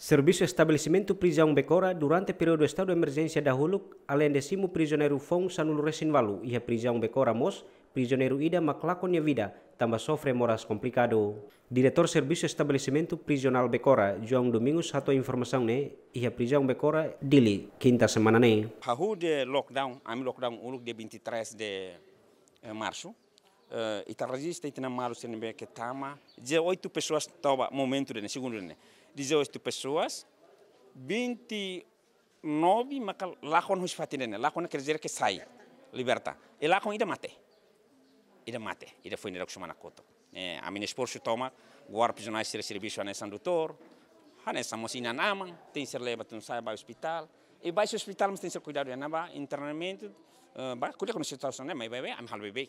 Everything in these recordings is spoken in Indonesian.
Serviço estabelecimento prisão Becora durante periode período de estado de emergência da Huluk, além de cimo prisioneiro Fong Sanul Resinvalu e a prisão Becora Mos, prisioneiro Ida Maclaconia Vida, também sofre moras complicado. Diretor Serviço Estabelecimento Prisional Becora, João Domingos, satu informação né, e a prisão dili, quinta semana né. Hahu de lockdown, ami lockdown Huluk e de 23 eh, de março, uh, itarragista itina maru senbe que tama 18 pessoas toba momento de segundo de 18 pessoas 29 maka lakon hus fatine lakon quer dizer que sai liberta e lakon ida mate ida mate ida foi nera kusumana koto eh a minha esforço toma guar prisionais ser serviço anessa doutor anessa mosina naman tem ser leva tun sai ba hospital e vai ao hospital mas tem ser cuidado anaba internamento uh, eh, ba cuida com a situação né mas bebê am hal bebê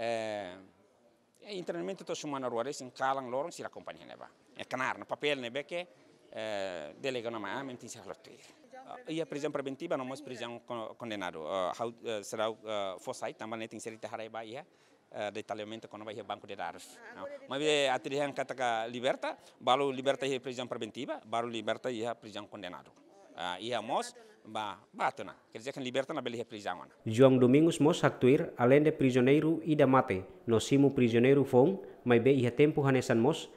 é, é, eh, internamente to sumana ruare sin calan kalang lorong sila kompanya neba e é canar no papel nebe ke eh, delega na ma mem tin sa rotir ia prisão preventiva não mas prisão condenado uh, será uh, ah, foresight também tem serita haraiba ia detalhamento quando vai banco de dados. Mas eh, a trilha em kata liberta, baru liberta é prisão preventiva, baru liberta é prisão condenado. Ia mos ba batona ker kan liberta na belihe prisão João Domingos mos aktuir além de prisioneiro ida mate no simu prisioneiro fong mai be iha tempu hanesan mos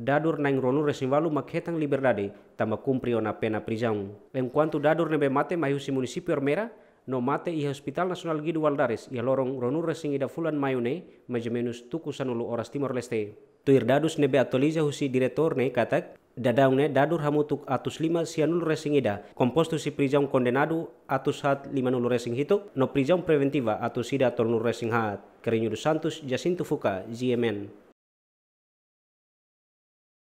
dadur nang ronu resinvalu makhetang liberdade tama kumpri ona pena prizang. en dadur dadur nebe mate mai usi munisipio Armera no mate iha Hospital Nasional Guido waldares iha lorong ronu resing ida fulan mayone majemenus tuku sanulu oras Timor Leste Tuir dadus nebe atoliza husi diretor ne katak dadaune dadur hamutuk atus lima sianul resing ida kompostu si prijam kondenadu atus hat lima nulu resing hituk no prijam preventiva atus ida tolnul resing hat kerinyudu santus jasintu fuka GMN